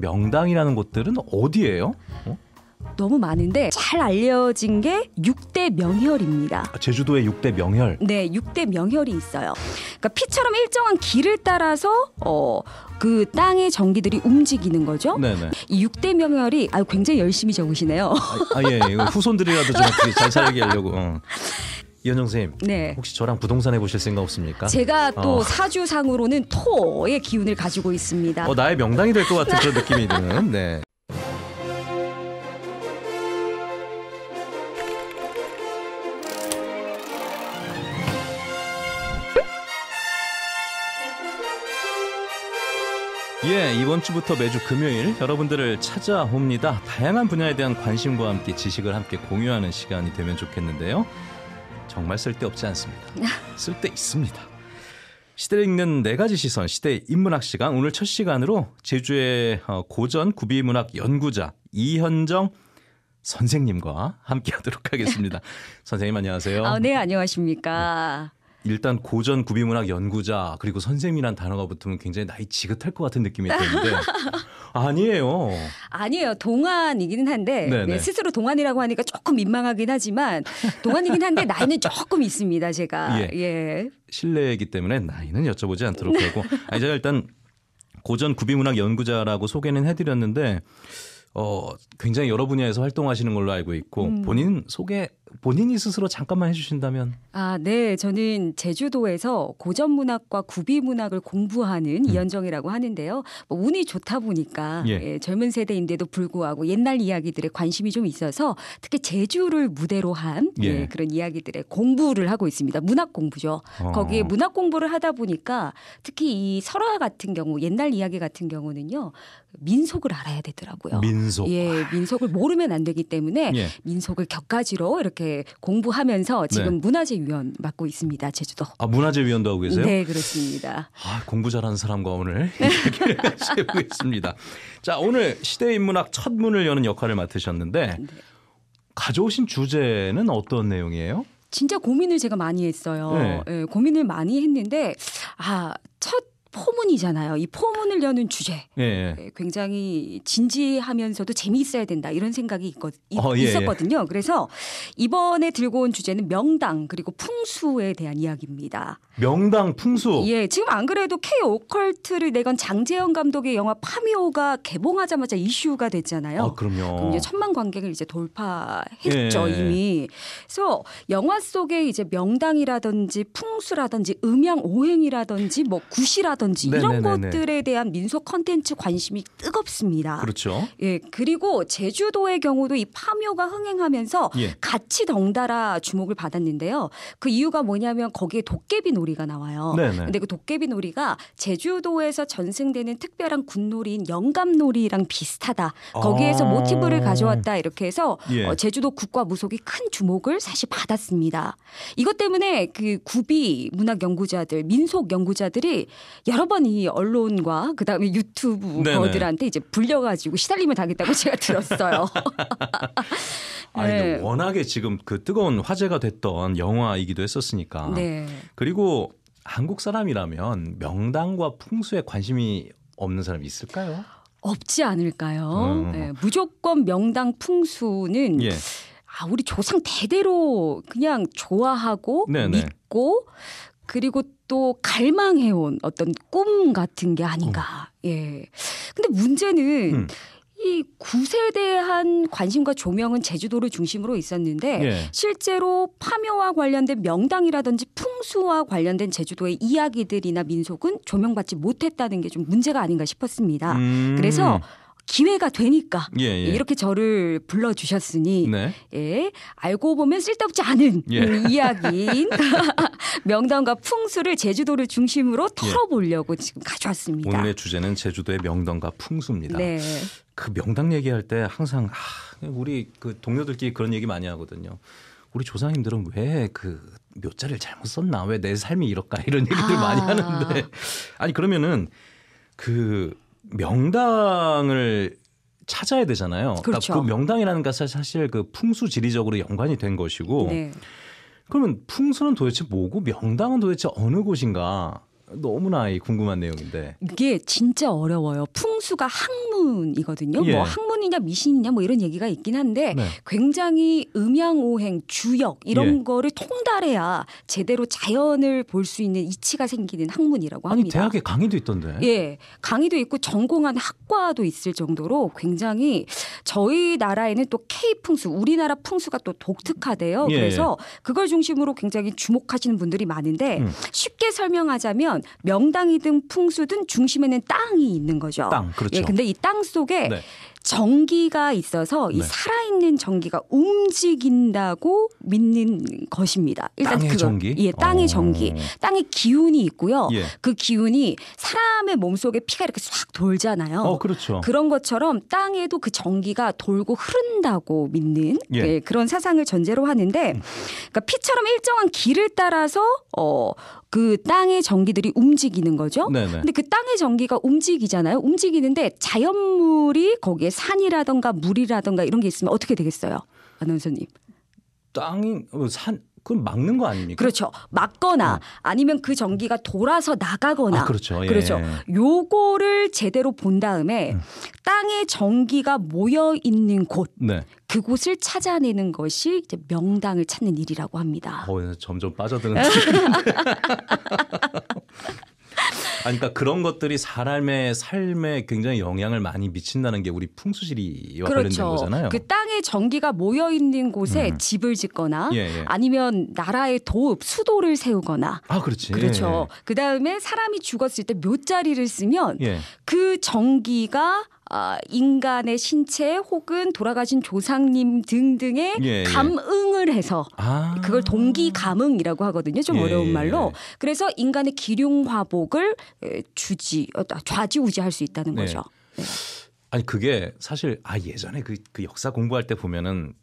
명당이라는 곳들은 어디예요? 어? 너무 많은데 잘 알려진 게6대 명혈입니다. 아, 제주도에6대 명혈. 네, 6대 명혈이 있어요. 그러니까 피처럼 일정한 길을 따라서 어, 그 땅의 전기들이 움직이는 거죠. 네네. 네. 이 6대 명혈이 아 굉장히 열심히 적으시네요. 아, 아 예, 예, 후손들이라도 좀잘 살게 하려고. 어. 이현정 선생님, 네. 혹시 저랑 부동산 해보실 생각 없습니까? 제가 또 어. 사주상으로는 토의 기운을 가지고 있습니다. 어, 나의 명당이 될 것 같은 그런 느낌이 드는. 네. 예, 이번 주부터 매주 금요일 여러분들을 찾아옵니다. 다양한 분야에 대한 관심과 함께 지식을 함께 공유하는 시간이 되면 좋겠는데요. 정말 쓸데없지 않습니다. 아. 쓸데 있습니다. 시대를 읽는 네 가지 시선 시대 인문학 시간 오늘 첫 시간으로 제주의 어, 고전 구비문학 연구자 이현정 선생님과 함께하도록 하겠습니다. 선생님 안녕하세요. 아, 네 안녕하십니까. 네. 일단 고전 구비문학 연구자 그리고 선생님이란 단어가 붙으면 굉장히 나이 지긋할 것 같은 느낌이 드는데 아니에요. 아니에요. 동안이긴 한데 네 스스로 동안이라고 하니까 조금 민망하긴 하지만 동안이긴 한데 나이는 조금 있습니다. 제가 예. 예. 실례이기 때문에 나이는 여쭤보지 않도록 네. 하고 아니 제가 일단 고전 구비문학 연구자라고 소개는 해드렸는데 어 굉장히 여러 분야에서 활동하시는 걸로 알고 있고 음. 본인 소개 본인이 스스로 잠깐만 해주신다면. 아, 네. 저는 제주도에서 고전문학과 구비문학을 공부하는 음. 이현정이라고 하는데요. 뭐 운이 좋다 보니까 예. 예, 젊은 세대인데도 불구하고 옛날 이야기들에 관심이 좀 있어서 특히 제주를 무대로 한 예. 예. 그런 이야기들의 공부를 하고 있습니다. 문학 공부죠. 어. 거기에 문학 공부를 하다 보니까 특히 이 설화 같은 경우 옛날 이야기 같은 경우는요. 민속을 알아야 되더라고요. 민속. 예, 민속을 모르면 안 되기 때문에 예. 민속을 격가지로 이렇게 이렇게 공부하면서 지금 네. 문화재위원 맡고 있습니다. 제주도. 아 문화재위원도 하고 계세요? 네 그렇습니다. 아 공부 잘하는 사람과 오늘 이야기를 해보겠습니다. 자 오늘 시대 인문학 첫 문을 여는 역할을 맡으셨는데 네. 가져오신 주제는 어떤 내용이에요? 진짜 고민을 제가 많이 했어요. 네. 네 고민을 많이 했는데 아첫 포문이잖아요. 이 포문을 여는 주제. 예, 예, 예. 굉장히 진지하면서도 재미있어야 된다 이런 생각이 있거, 어, 예, 예, 있었거든요. 그래서 이번에 들고 온 주제는 명당 그리고 풍수에 대한 이야기입니다. 명당 풍수. 예, 지금 안 그래도 K 오컬트를 내건 장재현 감독의 영화 파미오가 개봉하자마자 이슈가 됐잖아요. 아, 그럼요. 그럼 이제 천만 관객을 이제 돌파했죠 예, 이미. 그래서 영화 속에 이제 명당이라든지 풍수라든지 음향 오행이라든지 뭐 구시라 문화든지 이런 네네네네. 것들에 대한 민속 컨텐츠 관심이 뜨겁습니다. 그렇죠. 예, 그리고 제주도의 경우도 이 파묘가 흥행하면서 예. 같이 덩달아 주목을 받았는데요. 그 이유가 뭐냐면 거기에 도깨비 놀이가 나와요. 네네. 근데 그 도깨비 놀이가 제주도에서 전승되는 특별한 군놀이인 영감놀이랑 비슷하다. 거기에서 아~ 모티브를 가져왔다 이렇게 해서 예. 어, 제주도 국과 무속이 큰 주목을 사실 받았습니다. 이것 때문에 그 구비 문학 연구자들, 민속 연구자들이 여러 번 이 언론과 그다음에 유튜브 네네. 거들한테 이제 불려가지고 시달림을 당했다고 제가 들었어요. 네. 아니 워낙에 지금 그 뜨거운 화제가 됐던 영화이기도 했었으니까. 네. 그리고 한국 사람이라면 명당과 풍수에 관심이 없는 사람이 있을까요? 없지 않을까요? 음. 네, 무조건 명당 풍수는 예. 아 우리 조상 대대로 그냥 좋아하고 네네. 믿고 그리고 또 갈망해온 어떤 꿈 같은 게 아닌가. 음. 예. 근데 문제는 음. 이 굿에 대한 관심과 조명은 제주도를 중심으로 있었는데 예. 실제로 파묘와 관련된 명당이라든지 풍수와 관련된 제주도의 이야기들이나 민속은 조명받지 못했다는 게 좀 문제가 아닌가 싶었습니다. 음. 그래서 기회가 되니까 예, 예. 이렇게 저를 불러 주셨으니 네. 예, 알고 보면 쓸데없지 않은 예. 이야기인 명당과 풍수를 제주도를 중심으로 예. 털어보려고 지금 가져왔습니다. 오늘의 주제는 제주도의 명당과 풍수입니다. 네. 그 명당 얘기할 때 항상 아, 우리 그 동료들끼리 그런 얘기 많이 하거든요. 우리 조상님들은 왜 그 묘자를 잘못 썼나 왜 내 삶이 이럴까 이런 얘기들 아. 많이 하는데 아니 그러면은 그 명당을 찾아야 되잖아요. 그러니까 그렇죠. 그러니까 그 명당이라는 게 사실 그 풍수 지리적으로 연관이 된 것이고 네. 그러면 풍수는 도대체 뭐고 명당은 도대체 어느 곳인가? 너무나 궁금한 내용인데 이게 진짜 어려워요. 풍수가 학문이거든요. 뭐 예. 뭐 학문이냐 미신이냐 뭐 이런 얘기가 있긴 한데 네. 굉장히 음양오행, 주역 이런 예. 거를 통달해야 제대로 자연을 볼 수 있는 이치가 생기는 학문이라고 합니다. 아니 대학에 강의도 있던데. 예, 강의도 있고 전공한 학과도 있을 정도로 굉장히 저희 나라에는 또 K 풍수, 우리나라 풍수가 또 독특하대요. 예. 그래서 그걸 중심으로 굉장히 주목하시는 분들이 많은데 음. 쉽게 설명하자면 보면 명당이든 풍수든 중심에는 땅이 있는 거죠. 땅, 그렇죠. 예, 근데 이 땅 속에 네. 전기가 있어서 네. 살아있는 전기가 움직인다고 믿는 것입니다. 일단 땅의 그거, 전기, 예, 땅의 오. 어. 전기, 땅의 기운이 있고요. 예. 그 기운이 사람의 몸 속에 피가 이렇게 싹 돌잖아요. 어, 그렇죠. 그런 것처럼 땅에도 그 전기가 돌고 흐른다고 믿는 예. 예, 그런 사상을 전제로 하는데, 그러니까 피처럼 일정한 길을 따라서 어. 그 땅의 전기들이 움직이는 거죠. 네네. 근데 그 땅의 전기가 움직이잖아요. 움직이는데 자연물이 거기에 산이라던가 물이라던가 이런 게 있으면 어떻게 되겠어요? 아나운서님. 땅이 어, 산 그건 막는 거 아닙니까? 그렇죠. 막거나 어. 아니면 그 전기가 돌아서 나가거나 아, 그렇죠. 예. 그렇죠. 요거를 제대로 본 다음에 음. 땅에 전기가 모여 있는 곳 네. 그곳을 찾아내는 것이 이제 명당을 찾는 일이라고 합니다. 어, 점점 빠져드는. 아니, 그러니까 그런 것들이 사람의 삶에 굉장히 영향을 많이 미친다는 게 우리 풍수지리와 그렇죠. 관련된 거잖아요. 그 땅에 전기가 모여 있는 곳에 음. 집을 짓거나 예, 예. 아니면 나라의 도읍 수도를 세우거나 아 그렇지 그렇죠. 예. 예. 그 다음에 사람이 죽었을 때 몇자리를 쓰면 예. 그 전기가 아, 인간의 신체 혹은 돌아가신 조상님 등등의 예, 예. 감응을 해서 아. 그걸 동기 감응이라고 하거든요. 좀 예, 어려운 예, 말로. 그래서 인간의 기륭 화복을 주지 어, 좌지우지할 수 있다는 네. 거죠. 네. 아니 그게 사실 아 예전에 그, 그 역사 공부할 때 보면은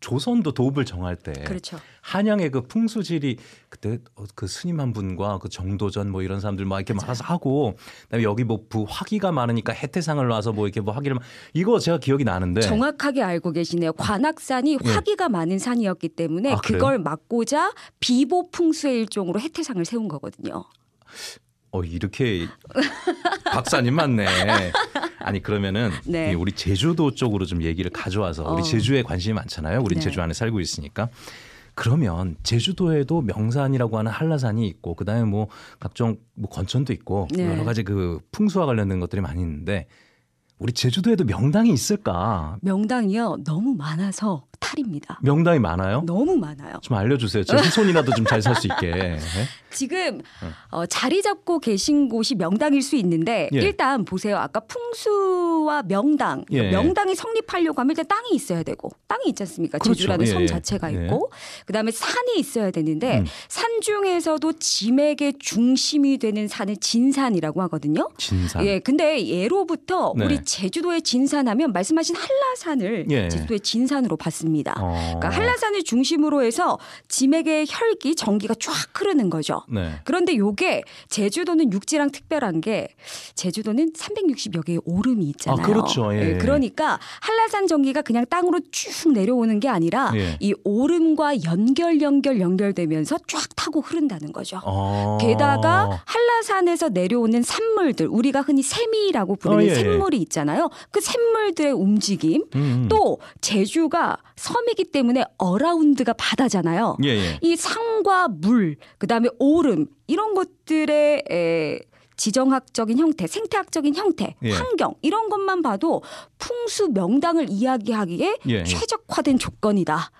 조선도 도읍을 정할 때 그렇죠. 한양의 그 풍수지리 그때 어, 그 스님 한 분과 그 정도전 뭐 이런 사람들 막 이렇게 맞아서 하고 그다음에 여기 뭐 부화기가 많으니까 혜태상을 놔서 뭐 이렇게 뭐 하기를 이거 제가 기억이 나는데 정확하게 알고 계시네요. 관악산이 네. 화기가 많은 산이었기 때문에 아, 그걸 막고자 비보 풍수의 일종으로 혜태상을 세운 거거든요. 어 이렇게 박사님 맞네. 아니 그러면은 네. 우리 제주도 쪽으로 좀 얘기를 가져와서 우리 어. 제주에 관심이 많잖아요. 우리 네. 제주 안에 살고 있으니까. 그러면 제주도에도 명산이라고 하는 한라산이 있고 그다음에 뭐 각종 뭐 건천도 있고 네. 여러 가지 그 풍수와 관련된 것들이 많이 있는데 우리 제주도에도 명당이 있을까? 명당이요 너무 많아서 탈입니다. 명당이 많아요? 너무 많아요. 좀 알려주세요. 제 후손이라도 좀 잘 살 수 있게. 네? 지금 어, 자리 잡고 계신 곳이 명당일 수 있는데 예. 일단 보세요. 아까 풍수와 명당, 예. 명당이 성립하려고 하면 일단 땅이 있어야 되고 땅이 있지 않습니까? 그렇죠. 제주라는 예. 섬 예. 자체가 예. 있고 그다음에 산이 있어야 되는데 음. 산 중에서도 짐맥의 중심이 되는 산을 진산이라고 하거든요. 진산. 예, 근데 예로부터 네. 우리 제주도의 진산하면 말씀하신 한라산을 예. 제주도의 진산으로 봤습니다. 어. 그러니까 한라산을 중심으로 해서 지맥의 혈기, 전기가 쫙 흐르는 거죠. 네. 그런데 요게 제주도는 육지랑 특별한 게 제주도는 360여 개의 오름이 있잖아요. 아, 그렇죠. 예. 예, 그러니까 한라산 전기가 그냥 땅으로 쭉 내려오는 게 아니라 예. 이 오름과 연결 연결 연결되면서 쫙 타고 흐른다는 거죠. 어. 게다가 한라산에서 내려오는 산물들 우리가 흔히 세미라고 부르는 어, 예, 예. 샘물이 있잖아요. 있잖아요. 그 샘물들의 움직임 음. 음. 또 제주가 섬이기 때문에 어라운드가 바다잖아요. 예, 예. 이 상과 물 그다음에 오름 이런 것들의 에, 지정학적인 형태, 생태학적인 형태, 예. 환경 이런 것만 봐도 풍수 명당을 이야기하기에 예. 예. 최적화된 조건이다.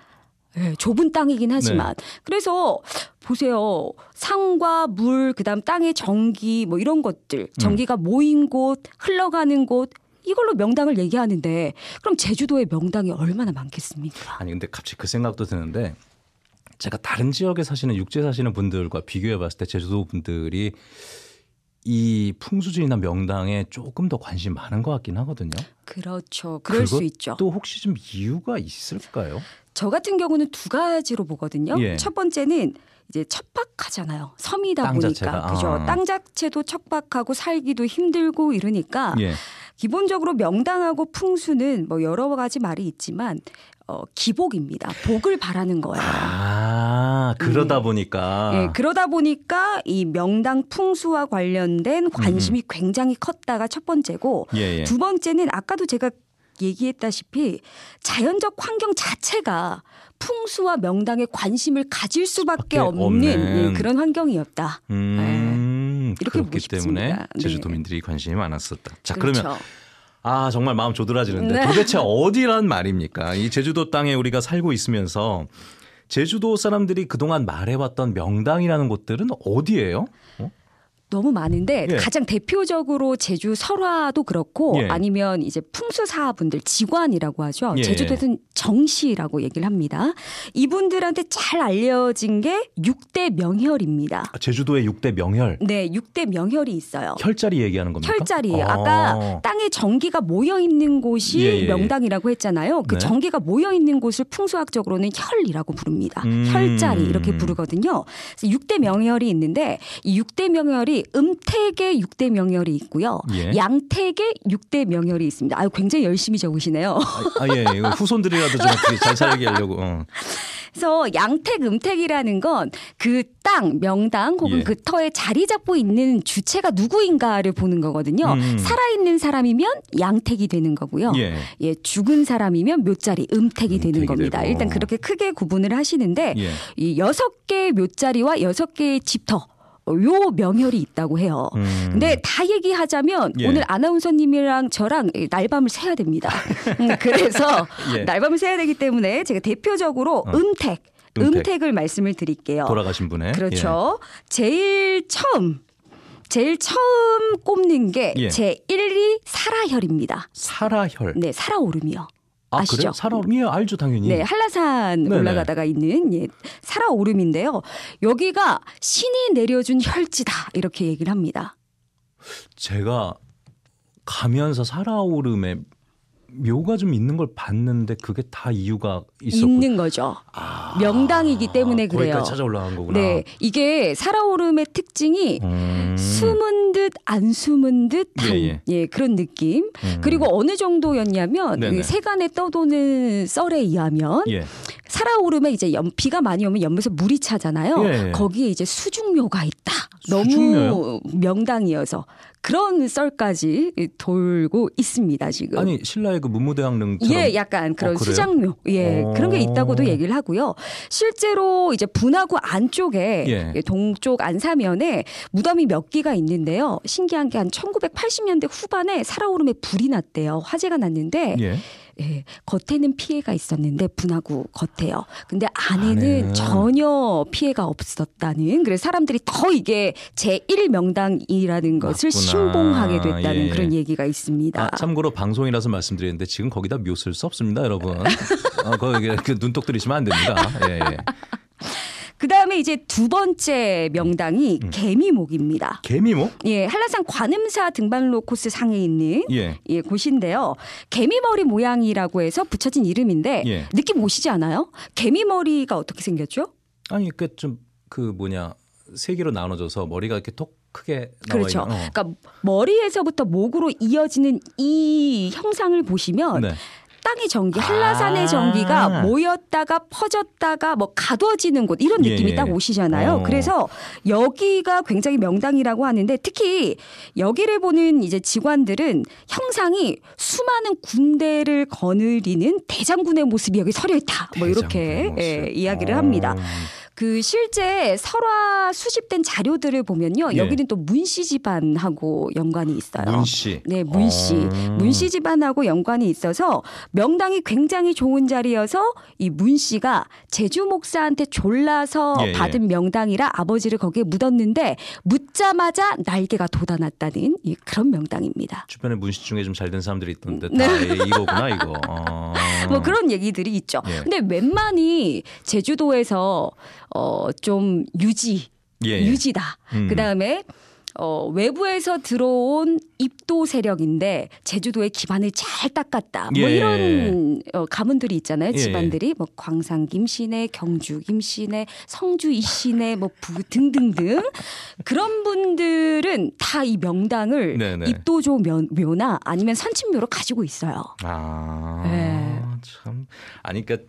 예, 좁은 땅이긴 하지만 네. 그래서 보세요 상과 물 그다음 땅의 전기 뭐 이런 것들 전기가 음. 모인 곳 흘러가는 곳 이걸로 명당을 얘기하는데 그럼 제주도의 명당이 얼마나 많겠습니까? 아니 근데 갑자기 그 생각도 드는데 제가 다른 지역에 사시는 육지 에 사시는 분들과 비교해 봤을 때 제주도 분들이 이 풍수지리나 명당에 조금 더 관심 많은 것 같긴 하거든요. 그렇죠. 그럴 수 있죠. 또 혹시 좀 이유가 있을까요? 저 같은 경우는 두 가지로 보거든요. 예. 첫 번째는 이제 척박하잖아요. 섬이다 보니까 자체가, 그죠. 아. 땅 자체도 척박하고 살기도 힘들고 이러니까 예. 기본적으로 명당하고 풍수는 뭐 여러 가지 말이 있지만 어, 기복입니다. 복을 바라는 거예요. 아, 그러다 네. 보니까. 네, 그러다 보니까 이 명당 풍수와 관련된 관심이 음. 굉장히 컸다가 첫 번째고 예, 예. 두 번째는 아까도 제가 얘기했다시피 자연적 환경 자체가 풍수와 명당에 관심을 가질 수밖에 없는 네 그런 환경이었다. 음. 네. 이렇게 그렇기 때문에 네. 제주도민들이 관심이 많았었다. 자 그렇죠. 그러면 아 정말 마음 조드라지는데 네. 도대체 어디란 말입니까? 이 제주도 땅에 우리가 살고 있으면서 제주도 사람들이 그동안 말해왔던 명당이라는 곳들은 어디예요? 너무 많은데 예. 가장 대표적으로 제주 설화도 그렇고 예. 아니면 이제 풍수사분들 직관이라고 하죠. 예. 제주도에서는 정시라고 얘기를 합니다. 이분들한테 잘 알려진 게 6대 명혈입니다. 아, 제주도의 6대 명혈. 네, 6대 명혈이 있어요. 혈자리 얘기하는 겁니까? 혈자리. 아. 까 땅에 정기가 모여 있는 곳이 예, 예. 명당이라고 했잖아요. 그 네. 정기가 모여 있는 곳을 풍수학적으로는 혈이라고 부릅니다. 음. 혈자리 이렇게 부르거든요. 그 6대 명혈이 있는데 이 6대 명혈이 음택의 6대 명열이 있고요. 예. 양택의 6대 명열이 있습니다. 아유, 굉장히 열심히 적으시네요. 아, 아 예, 예. 후손들이라도 좀 잘 살게 하려고. 어. 그래서 양택 음택이라는 건 그 땅 명당 혹은 예. 그 터에 자리 잡고 있는 주체가 누구인가를 보는 거거든요. 음, 음. 살아있는 사람이면 양택이 되는 거고요. 예. 예 죽은 사람이면 묘자리 음택이, 음택이 되는 겁니다. 되고. 일단 그렇게 크게 구분을 하시는데 예. 이 여섯 개의 묘자리와 여섯 개의 집터 요 명혈이 있다고 해요. 음. 근데 다 얘기하자면 예. 오늘 아나운서님이랑 저랑 날밤을 새야 됩니다. 음, 그래서 예. 날밤을 새야 되기 때문에 제가 대표적으로 어. 음택, 음택, 을 말씀을 드릴게요. 돌아가신 분의 그렇죠. 예. 제일 처음 제일 처음 꼽는 게제 예. 1위 사라혈입니다. 사라혈. 네, 살아오름이요. 아, 시죠 그래요? 사람 예 알죠 당연히. 네 한라산 네네. 올라가다가 있는 예 살아오름인데요. 여기가 신이 내려준 혈지다 이렇게 얘기를 합니다. 제가 가면서 살아오름에 묘가 좀 있는 걸 봤는데 그게 다 이유가 있었고 있는 거죠. 아, 명당이기 때문에 그래요. 찾아 올라간 거구나. 네, 이게 살아오름의 특징이 음. 숨은 듯 안 숨은 듯한 예, 예. 예, 그런 느낌. 음. 그리고 어느 정도였냐면 그 세간에 떠도는 썰에 의하면 예. 살아오름에 이제 연, 비가 많이 오면 연못에서 물이 차잖아요. 예, 예. 거기에 이제 수중묘가 있다. 수중묘요? 너무 명당이어서 그런 썰까지 돌고 있습니다 지금. 아니 신라의 그 문무대왕릉처럼. 예, 약간 그런 어, 수장묘, 예 어... 그런 게 어. 있다고도 얘기를 하고요. 실제로 이제 분화구 안쪽에 예. 예 동쪽 안사면에 무덤이 몇 개가 있는데요. 신기한 게 한 1980년대 후반에 살아오름에 불이 났대요. 화재가 났는데 예. 예, 겉에는 피해가 있었는데 분화구 겉에요. 근데 안에는 아, 네. 전혀 피해가 없었다는. 그래서 사람들이 더 이게 제1 명당이라는 것을 맞구나. 신봉하게 됐다는 예. 그런 얘기가 있습니다. 아, 참고로 방송이라서 말씀드리는데 지금 거기다 묘쓸 수 없습니다, 여러분. 어, 거이그 눈독 들이시면 안 됩니다. 예, 예. 그다음에 이제 두 번째 명당이 음. 개미목입니다. 개미목? 예, 한라산 관음사 등반로 코스 상에 있는 예. 예, 곳인데요. 개미머리 모양이라고 해서 붙여진 이름인데 예. 느낌 오시지 않아요? 개미머리가 어떻게 생겼죠? 아니, 그 좀 그 뭐냐 세 개로 나눠져서 머리가 이렇게 톡 크게 그렇죠. 어. 그러니까 머리에서부터 목으로 이어지는 이 형상을 보시면 네. 땅의 전기, 아. 한라산의 아~ 전기가 모였다가 퍼졌다가 뭐 가둬지는 곳 이런 예, 느낌이 예. 딱 오시잖아요. 어. 그래서 여기가 굉장히 명당이라고 하는데 특히 여기를 보는 이제 직원들은 형상이 수많은 군대를 거느리는 대장군의 모습이 여기 서려 있다. 뭐 이렇게 예, 이야기를 어. 합니다. 그 실제 설화 수집된 자료들을 보면요. 예. 여기는 또 문씨 집안하고 연관이 있어요. 문씨. 네, 문씨. 어. 문씨 집안하고 연관이 있어서 명당이 굉장히 좋은 자리여서 이 문씨가 제주 목사한테 졸라서 예, 예. 받은 예. 명당이라 아버지를 거기에 묻었는데 묻자마자 날개가 돋아났다는 이 그런 명당입니다. 주변에 문씨 중에 좀 잘된 사람들이 있던데 다 네. 아, 예, 이거구나 이거. 어... 뭐 그런 얘기들이 있죠. 예. 근데 웬만히 제주도에서 어, 좀 유지, 예, 예. 유지다. 음. 그 다음에 어, 외부에서 들어온 입도 세력인데 제주도의 기반을 잘 닦았다. 뭐 예. 이런 어, 가문들이 있잖아요. 집안들이 예, 예. 뭐 광산 김씨네, 경주 김씨네, 성주 이씨네, 뭐 부, 등등등 그런 분들은 다 이 명당을 네네. 네. 입도조 묘, 묘나 아니면 선침묘로 가지고 있어요. 아 네. 참 아니 그러니까.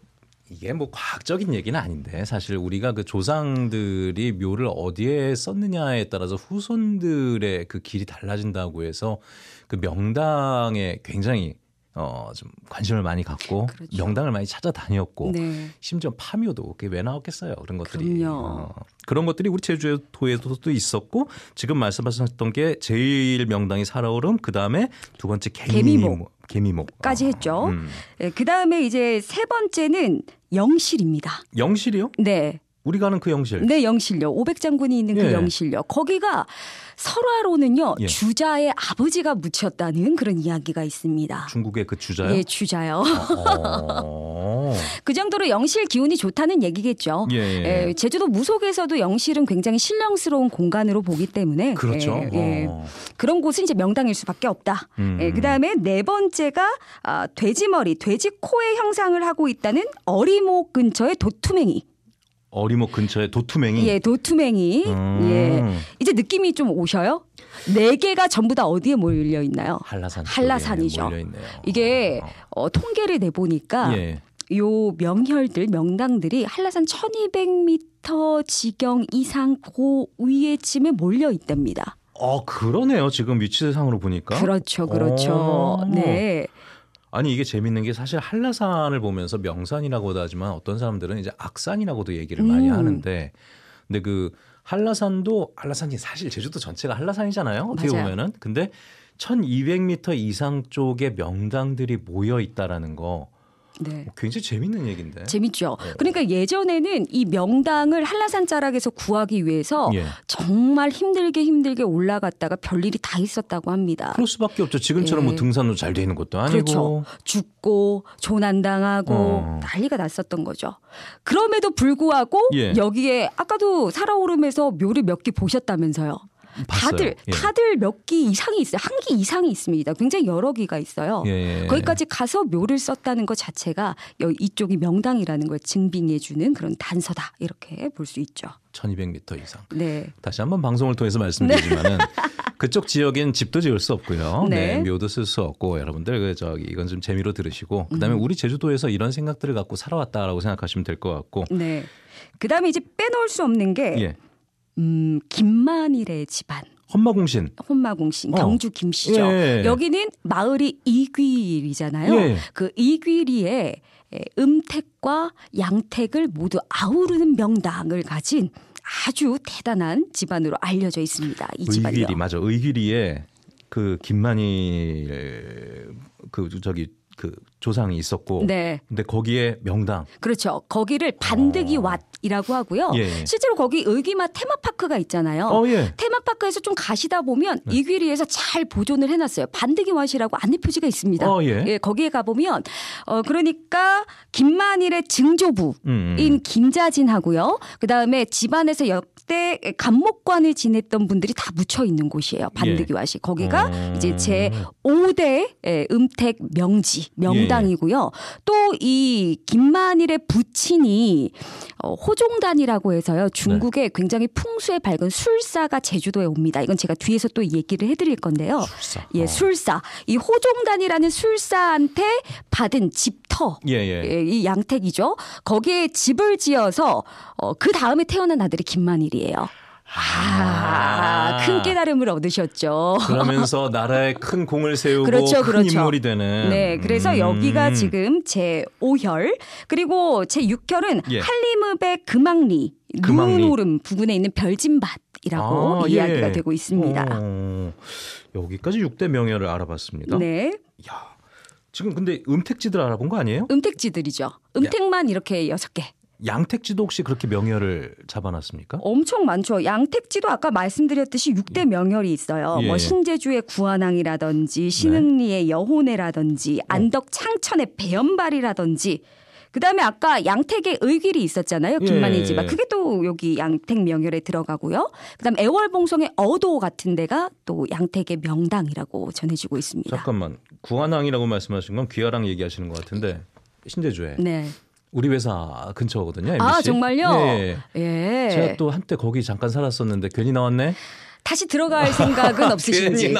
이게 뭐 과학적인 얘기는 아닌데 사실 우리가 그 조상들이 묘를 어디에 썼느냐에 따라서 후손들의 그 길이 달라진다고 해서 그 명당에 굉장히 어, 좀 관심을 많이 갖고 그렇죠. 명당을 많이 찾아다녔고 네. 심지어 파묘도 그게 왜 나왔겠어요 그런 것들이 어, 그런 것들이 우리 제주도에도 또 있었고 지금 말씀하셨던 게 제일 명당이 살아오름 그 다음에 두 번째 개미목 개미목까지 아, 어. 했죠. 음. 네, 예, 그 다음에 이제 세 번째는 영실입니다. 영실이요? 네. 우리가 아는 그 영실. 네, 영실요. 5 0 0장군이 있는 그 예. 그 영실요. 거기가 설화로는요 예. 주자의 아버지가 묻혔다는 그런 이야기가 있습니다. 중국의 그 주자요? 예, 주자요. 어... 그 정도로 영실 기운이 좋다는 얘기겠죠. 예, 예. 예, 제주도 무속에서도 영실은 굉장히 신령스러운 공간으로 보기 때문에 그렇죠. 예, 예. 어. 그런 곳은 이제 명당일 수밖에 없다. 음. 예, 그다음에 네 번째가 아, 돼지머리, 돼지코의 형상을 하고 있다는 어리목 근처의 도투맹이. 어리목 근처에 도투맹이. 예, 도투맹이. 음. 예. 이제 느낌이 좀 오셔요? 네 개가 전부 다 어디에 몰려 있나요? 한라산. 한라산이죠. 이게 어, 어 통계를 내 보니까 예. 요 명혈들 명당들이 한라산 1200m 지경 이상 고 위에 쯤에 몰려 있답니다. 아, 그러네요. 지금 위치상으로 보니까. 그렇죠. 그렇죠. 어. 네. 아니 이게 재밌는 게 사실 한라산을 보면서 명산이라고도 하지만 어떤 사람들은 이제 악산이라고도 얘기를 많이 음. 하는데 근데 그 한라산도 한라산이 사실 제주도 전체가 한라산이잖아요. 어떻게 맞아요. 보면은. 근데 1200m 이상 쪽에 명당들이 모여 있다라는 거 네. 어, 굉장히 재밌는 얘기인데. 재밌죠. 네. 그러니까 예전에는 이 명당을 한라산 자락에서 구하기 위해서 예. 정말 힘들게 힘들게 올라갔다가 별일이 다 있었다고 합니다. 그럴 수밖에 없죠. 지금처럼 뭐 예. 뭐 등산로 잘돼는 것도 아니고. 그렇죠. 죽고 조난당하고 어. 난리가 났었던 거죠. 그럼에도 불구하고 예. 여기에 아까도 살아오름에서 묘를 몇 개 보셨다면서요. 봤어요. 다들 예. 다들 몇 기 이상이 있어요. 한 기 이상이 있습니다. 굉장히 여러 기가 있어요. 예. 예, 예. 거기까지 가서 묘를 썼다는 것 자체가 이쪽이 명당이라는 걸 증빙해 주는 그런 단서다. 이렇게 볼 수 있죠. 1200m 이상. 네. 다시 한번 방송을 통해서 말씀드리지만은 네. 그쪽 지역엔 집도 지을 수 없고요. 네. 네 묘도 쓸 수 없고 여러분들 그 저기 이건 좀 재미로 들으시고 그다음에 음. 우리 제주도에서 이런 생각들을 갖고 살아왔다라고 생각하시면 될 것 같고. 네. 그다음에 이제 빼놓을 수 없는 게 예. 음, 김만일의 집안. 헌마공신. 헌마공신. 어. 경주 김씨죠. 예. 예. 여기는 마을이 이귀리잖아요. 예, 예. 그 이귀리에 예, 음택과 양택을 모두 아우르는 명당을 가진 아주 대단한 집안으로 알려져 있습니다. 이 집안이. 의귀리 맞아. 의귀리에 그 김만일 그 저기 그 조상이 있었고 네. 근데 거기에 명당 그렇죠 거기를 반드기 어. 아. 왔 이라고 하고요. 예, 예. 실제로 거기 의기마 테마파크가 있잖아요. 어, 예. 테마파크에서 좀 가시다 보면 네. 이귀리에서 잘 보존을 해놨어요. 반드기원시라고 안내 표지가 있습니다. 어, 예. 예. 거기에 가보면 어, 그러니까 김만일의 증조부인 음. 음, 음. 김자진하고요. 그 다음에 집안에서 역대 감목관을 지냈던 분들이 다 묻혀 있는 곳이에요. 반드기와시 예. 거기가 음. 이제 제 5대 예, 음택 명지 명당이고요. 또 이 김만일의 부친이 어, 토종단이라고 해서요. 중국의 네. 굉장히 풍수에 밝은 술사가 제주도에 옵니다. 이건 제가 뒤에서 또 얘기를 해드릴 건데요. 술사. 예, 어. 술사. 이 호종단이라는 술사한테 받은 집터. 예, 예. 예, 이 양택이죠. 거기에 집을 지어서 어, 그 다음에 태어난 아들이 김만일이에요. 아, 아, 큰 아. 깨달음을 얻으셨죠. 그러면서 나라에 큰 공을 세우고 그렇죠, 그렇죠. 인물이 되는. 네, 그래서 음. 여기가 지금 제 5혈 그리고 제 6혈은 예. 한리무의 금왕리 금오름 부근에 있는 별진밭이라고 아, 예. 이야기가 예. 되고 있습니다. 어, 여기까지 6대 명예를 알아봤습니다. 네. 야, 지금 근데 음택지들 알아본 거 아니에요? 음택지들이죠. 음택만 야. 이렇게 여섯 개. 양택지도 혹시 그렇게 명혈을 잡아놨습니까? 엄청 많죠. 양택지도 아까 말씀드렸듯이 6대 예. 명혈이 있어요. 뭐 예. 뭐 신제주의 구한항이라든지 신흥리의 네. 여혼회라든지 어. 안덕 창천의 배연발이라든지 그다음에 아까 양택의 의길이 있었잖아요. 예. 김만희 집안. 그게 또 여기 양택 명열에 들어가고요. 그다음 애월봉송의 어도 같은 데가 또 양택의 명당이라고 전해지고 있습니다. 잠깐만. 구한항이라고 말씀하신 건 귀하랑 얘기하시는 것 같은데 신제주에. 네. 우리 회사 근처거든요. MBC. 아 정말요? 예. 예. 제가 또 한때 거기 잠깐 살았었는데 괜히 나왔네. 다시 들어갈 생각은 아, 없으신지.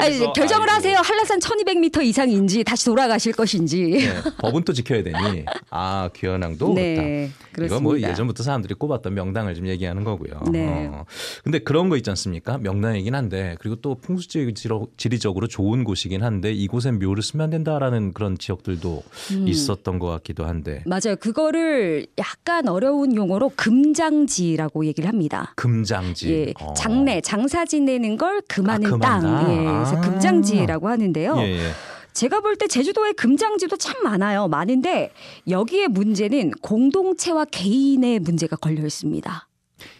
아니, 결정을 아이고. 하세요. 한라산 1200m 이상인지 다시 돌아가실 것인지. 네, 법은 또 지켜야 되니. 아, 귀현왕도 네, 그렇다. 이거 뭐 예전부터 사람들이 꼽았던 명당을 좀 얘기하는 거고요. 네. 어. 근데 그런 거 있지 않습니까? 명당이긴 한데 그리고 또 풍수지리적으로 좋은 곳이긴 한데 이곳에 묘를 쓰면 된다라는 그런 지역들도 음. 있었던 것 같기도 한데. 맞아요. 그거를 약간 어려운 용어로 금장지라고 얘기를 합니다. 금장지. 예. 장례, 어. 장례 장사 지내는 걸그만는 아, 땅. 예, 그래서 아. 금장지라고 하는데요. 예, 예. 제가 볼 때 제주도에 금장지도 참 많아요. 많은데 여기에 문제는 공동체와 개인의 문제가 걸려 있습니다.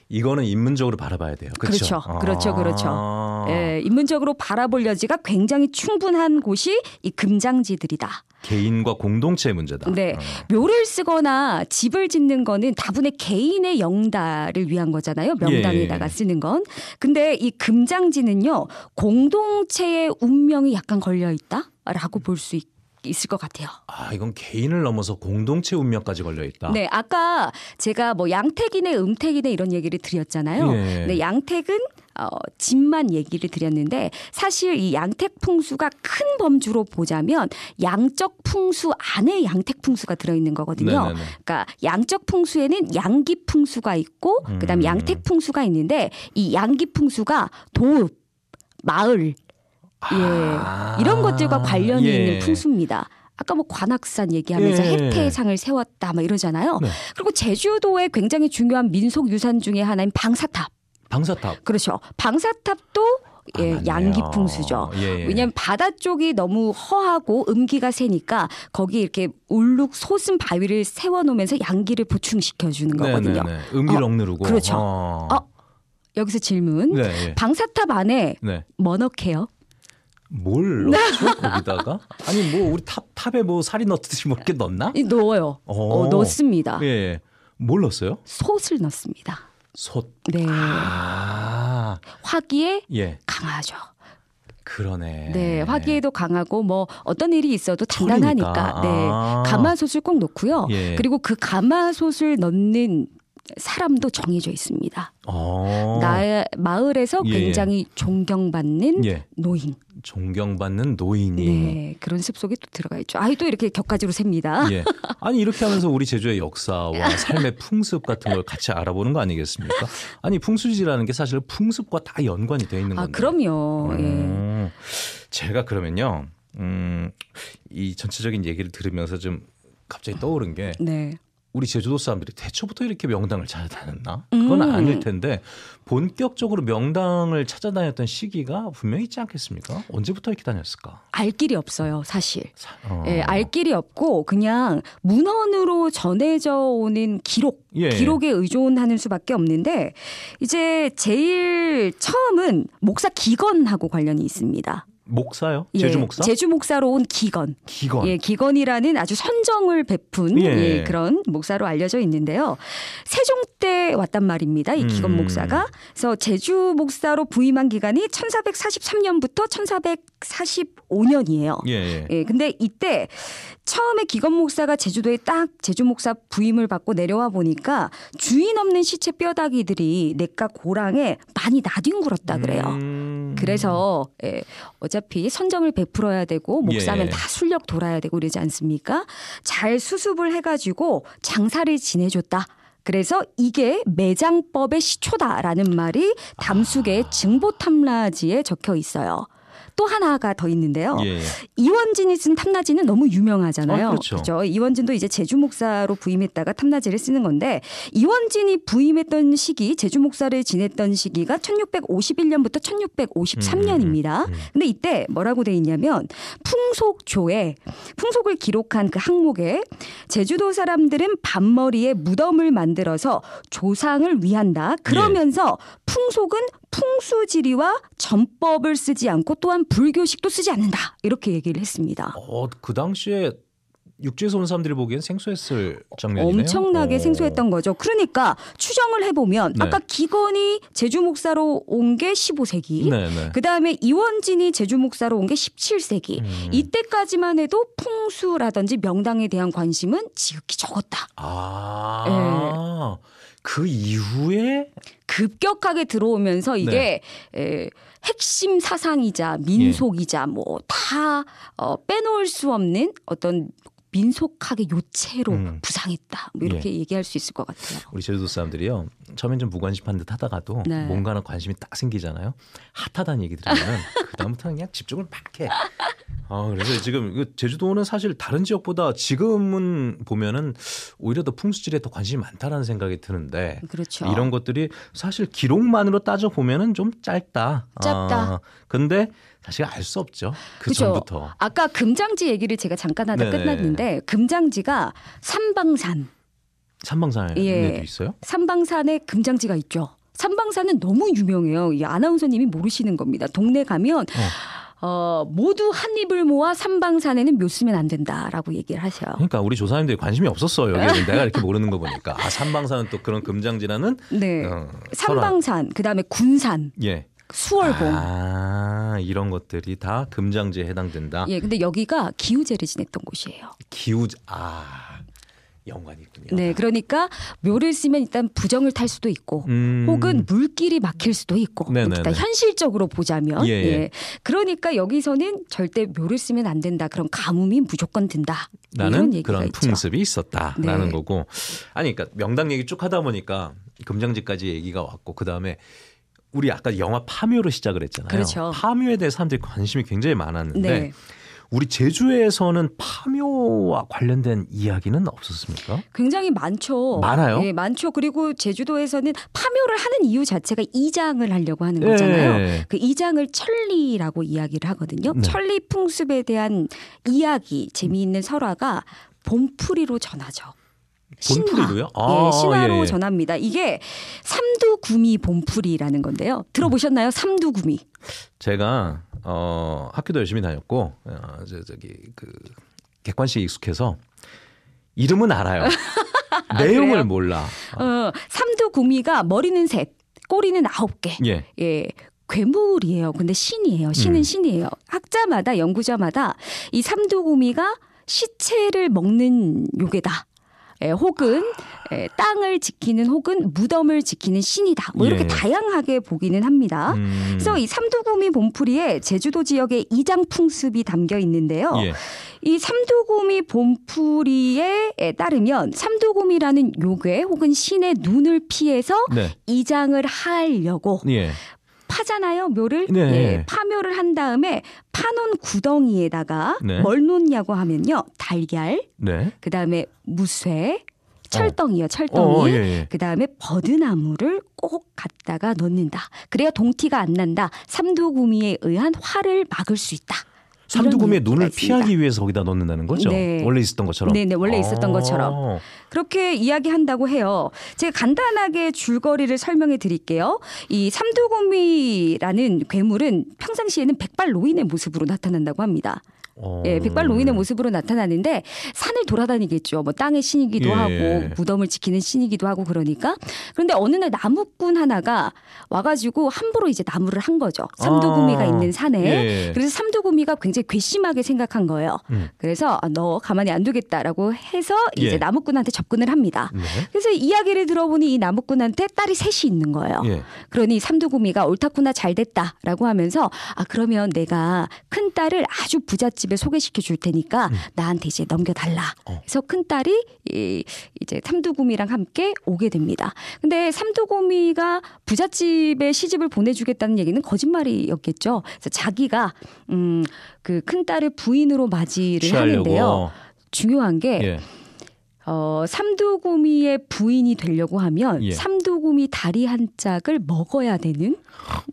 이거는 인문적으로 바라봐야 돼요. 그렇죠. 그렇죠. 그렇죠. 그렇죠. 예, 인문적으로 바라볼 여지가 굉장히 충분한 곳이 이 금장지들이다. 개인과 공동체의 문제다. 네. 어. 묘를 쓰거나 집을 짓는 거는 다분히 개인의 영달을 위한 거잖아요. 명당에다가 예. 쓰는 건. 근데 이 금장지는요. 공동체의 운명이 약간 걸려 있다라고 볼 수 있고 있을 것 같아요. 아, 이건 개인을 넘어서 공동체 운명까지 걸려 있다. 네, 아까 제가 뭐 양택인의 음택인의 이런 얘기를 드렸잖아요. 예. 네, 양택은 어, 집만 얘기를 드렸는데 사실 이 양택 풍수가 큰 범주로 보자면 양적 풍수 안에 양택 풍수가 들어있는 거거든요. 네네네. 그러니까 양적 풍수에는 양기 풍수가 있고 음. 그다음 양택 풍수가 있는데 이 양기 풍수가 도읍 마을 예. 아. 이런 것들과 관련이 예. 있는 풍수입니다 아까 뭐 관악산 얘기하면서 예. 해태 상을 세웠다 막 이러잖아요. 네. 그리고 제주도의 굉장히 중요한 민속 유산 중의 하나인 방사탑. 방사탑. 그렇죠. 방사탑도 아, 예, 양기풍수죠. 예, 예. 왜냐하면 바다 쪽이 너무 허하고 음기가 세니까 거기 이렇게 울룩 솟은 바위를 세워놓으면서 양기를 보충시켜주는 거거든요. 네, 네, 네. 음기를 어, 억누르고. 그렇죠. 어. 어 여기서 질문. 네, 예. 방사탑 안에 네. 뭐 넣게요? 뭘 넣죠? 거기다가? 아니 뭐 우리 탑 탑에 뭐 살이 넣듯이 뭐 이렇게 넣나? 넣어요. 어, 어 넣습니다. 예, 예. 뭘 넣었어요? 솥을 넣습니다. 솥. 네. 아~ 화기에 예. 강하죠. 그러네. 네, 화기에도 강하고 뭐 어떤 일이 있어도 당당하니까 소리니까. 네, 아. 가마솥을 꼭 넣고요. 예. 그리고 그 가마솥을 넣는 사람도 정해져 있습니다. 어. 나 마을에서 예. 굉장히 존경받는 예. 노인. 존경받는 노인이 네, 그런 습속에또 들어가 있죠. 아이 또 이렇게 격가지로 셉니다. 예. 아니 이렇게 하면서 우리 제주의 역사와 삶의 풍습 같은 걸 같이 알아보는 거 아니겠습니까? 아니 풍수지라는 게 사실 풍습과 다 연관이 돼 있는 아, 건데. 아 그럼요. 음, 예. 제가 그러면요. 음, 이 전체적인 얘기를 들으면서 좀 갑자기 떠오른 게 네. 우리 제주도 사람들이 대초부터 이렇게 명당을 찾아다녔나? 그건 음. 아닐 텐데 본격적으로 명당을 찾아다녔던 시기가 분명히 있지 않겠습니까? 언제부터 이렇게 다녔을까? 알 길이 없어요, 사실. 어. 예, 알 길이 없고 그냥 문헌으로 전해져 오는 기록, 예. 기록에 의존하는 수밖에 없는데 이제 제일 처음은 목사 기건하고 관련이 있습니다. 목사요? 예, 제주 목사? 제주 목사로 온 기건. 기건. 예, 기건이라는 아주 선정을 베푼 예. 예, 그런 목사로 알려져 있는데요. 세종 때 왔단 말입니다. 이 기건 음. 목사가. 그래서 제주 목사로 부임한 기간이 1443년부터 1445년이에요. 예, 예. 예. 근데 이때 처음에 기건 목사가 제주도에 딱 제주 목사 부임을 받고 내려와 보니까 주인 없는 시체 뼈다귀들이 냇가 고랑에 많이 나뒹굴었다 그래요. 음... 그래서 예, 어차피 선정을 베풀어야 되고 목사는 예. 다 술력 돌아야 되고 그러지 않습니까? 잘 수습을 해가지고 장사를 지내줬다. 그래서 이게 매장법의 시초다라는 말이 담숙의 아. 증보탐라지에 적혀 있어요. 또 하나가 더 있는데요. 예, 예. 이원진이 쓴 탐나지는 너무 유명하잖아요. 아, 그렇죠. 그렇죠. 이원진도 이제 제주 목사로 부임했다가 탐나지를 쓰는 건데 이원진이 부임했던 시기 제주 목사를 지냈던 시기가 1651년부터 1653년입니다. 음, 음, 음. 근데 이때 뭐라고 돼 있냐면 풍속조에 풍속을 기록한 그 항목에 제주도 사람들은 밤머리에 무덤을 만들어서 조상을 위한다. 그러면서 예. 풍속은 풍수지리와 전법을 쓰지 않고 또한 불교식도 쓰지 않는다 이렇게 얘기를 했습니다. 어, 그 당시에 육지에서 온 사람들이 보기엔 생소했을 장면이네요. 엄청나게 오. 어. 생소했던 거죠. 그러니까 추정을 해보면 네. 아까 기건이 제주 목사로 온 게 15세기, 네, 네. 그 다음에 이원진이 제주 목사로 온 게 17세기. 음. 이때까지만 해도 풍수라든지 명당에 대한 관심은 지극히 적었다. 아. 예. 그 이후에 급격하게 들어오면서 이게 네. 에, 핵심 사상이자 민속이자 예. 뭐다 어, 빼놓을 수 없는 어떤 민속학의 요체로 음. 부상했다. 뭐 이렇게 예. 얘기할 수 있을 것 같아요. 우리 제주도 사람들이요. 처음엔 좀 무관심한 듯 하다가도 네. 뭔가는 관심이 딱 생기잖아요. 핫하다는 얘기 들으면 그다음부터는 그냥 집중을 막 해. 아 그래서 지금 제주도는 사실 다른 지역보다 지금은 보면은 오히려 더 풍수질에 더 관심이 많다라는 생각이 드는데 그렇죠. 이런 것들이 사실 기록만으로 따져 보면은 좀 짧다. 짧다. 아, 근데 사실 알 수 없죠. 그 그렇죠. 전부터. 아까 금장지 얘기를 제가 잠깐 하다 네네. 끝났는데 금장지가 삼방산. 삼방산에 예. 있어요? 삼방산에 금장지가 있죠. 삼방산은 너무 유명해요. 이 아나운서님이 모르시는 겁니다. 동네 가면 어. 어, 모두 한 입을 모아 삼방산에는 묘쓰면 안 된다라고 얘기를 하셔요. 그러니까 우리 조사님들이 관심이 없었어요. 여기 내가 이렇게 모르는 거 보니까 아 삼방산은 또 그런 금장지라는 네 어, 삼방산 그다음에 군산 예. 수월봉. 아, 이런 것들이 다 금장지에 해당된다. 예, 근데 여기가 기우제를 지냈던 곳이에요. 기우제, 아. 연관이군요. 네, 그러니까 묘를 쓰면 일단 부정을 탈 수도 있고, 음... 혹은 물길이 막힐 수도 있고, 네, 네, 일단 네. 현실적으로 보자면, 예, 예. 예, 그러니까 여기서는 절대 묘를 쓰면 안 된다. 그런 가뭄이 무조건 든다. 나는 그런 풍습이 있 있었다라는 네. 거고, 아니 그러니까 명당 얘기 쭉 하다 보니까 금장지까지 얘기가 왔고 그 다음에. 우리 아까 영화 파묘로 시작을 했잖아요. 그렇죠. 파묘에 대해 사람들이 관심이 굉장히 많았는데 네. 우리 제주에서는 파묘와 관련된 이야기는 없었습니까? 굉장히 많죠. 많아요. 네, 많죠. 그리고 제주도에서는 파묘를 하는 이유 자체가 이장을 하려고 하는 네. 거잖아요. 네. 그 이장을 천리라고 이야기를 하거든요. 네. 천리 풍습에 대한 이야기, 재미있는 설화가 봄풀이로 전하죠. 본풀로요 예, 아, 예, 신화로 예. 전합니다. 이게 삼두구미 봄풀이라는 건데요. 들어보셨나요? 삼두구미. 제가 어, 학교도 열심히 다녔고 어, 저, 저기 그 객관식에 익숙해서 이름은 알아요. 아, 내용을 그 몰라. 어, 삼두 구미가 머리는 셋, 꼬리는 아홉 개. 예. 예. 괴물이에요. 근데 신이에요. 신은 음. 신이에요. 학자마다 연구자마다 이 삼두구미가 시체를 먹는 요괴다. 에, 예, 혹은 에, 예, 땅을 지키는 혹은 무덤을 지키는 신이다. 뭐 이렇게 예. 다양하게 보기는 합니다. 음. 그래서 이 삼두구미 봄풀이에 제주도 지역의 이장풍습이 담겨 있는데요. 예. 이 삼두구미 봄풀이에 예, 따르면 삼두구미라는 요괴 혹은 신의 눈을 피해서 네. 이장을 하려고 예. 파잖아요, 묘를. 네. 예, 파묘를 한 다음에 파놓은 구덩이에다가 네. 뭘 놓냐고 하면요. 달걀. 네. 그다음에 무쇠. 철덩이요, 어. 철덩이. 어, 예, 예. 그 다음에 버드나무를 꼭 갖다가 넣는다. 그래야 동티가 안 난다. 삼두구미에 의한 화를 막을 수 있다. 삼두구미의 눈을 있습니다. 피하기 위해서 거기다 넣는다는 거죠. 네. 원래 있었던 것처럼. 네, 네, 원래 있었던 아. 것처럼. 그렇게 이야기한다고 해요. 제가 간단하게 줄거리를 설명해 드릴게요. 이삼두구이라는 괴물은 평상시에는 백발 노인의 모습으로 나타난다고 합니다. 예, 어... 예, 백발 롱인의 모습으로 나타나는데 산을 돌아다니겠죠. 뭐 땅의 신이기도 예. 하고 무덤을 지키는 신이기도 하고 그러니까 그런데 어느 날 나무꾼 하나가 와가지고 함부로 이제 나무를 한 거죠. 삼두구미가 아... 있는 산에 예. 그래서 삼두구미가 굉장히 괘씸하게 생각한 거예요. 음. 그래서 아, 너 가만히 안 두겠다라고 해서 이제 예. 나무꾼한테 접근을 합니다. 네. 그래서 이야기를 들어보니 이 나무꾼한테 딸이 셋이 있는 거예요. 예. 그러니 삼두구미가 옳다구나 잘됐다라고 하면서 아 그러면 내가 큰 딸을 아주 부잣집 집에 소개시켜 줄 테니까 음. 나한테 이제 넘겨달라. 어. 그래서 큰 딸이 이, 이제 삼두구미랑 함께 오게 됩니다. 근데 삼두구미가 부잣집에 시집을 보내주겠다는 얘기는 거짓말이었겠죠. 그래서 자기가 음그 큰 딸을 부인으로 맞이를 취하려고. 하는데요. 중요한 게. 예. 어, 삼두구미의 부인이 되려고 하면 예. 삼두구미 다리 한 짝을 먹어야 되는